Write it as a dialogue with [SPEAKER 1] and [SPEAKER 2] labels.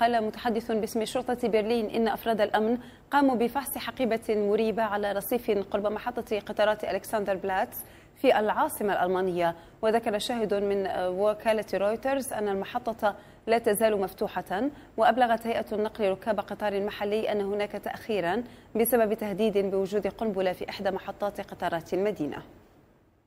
[SPEAKER 1] قال متحدث باسم شرطة برلين إن أفراد الأمن قاموا بفحص حقيبة مريبة على رصيف قرب محطة قطارات ألكسندر بلاتس في العاصمة الألمانية وذكر شاهد من وكالة رويترز أن المحطة لا تزال مفتوحة وأبلغت هيئة النقل ركاب قطار محلي أن هناك تأخيرا بسبب تهديد بوجود قنبلة في إحدى محطات قطارات المدينة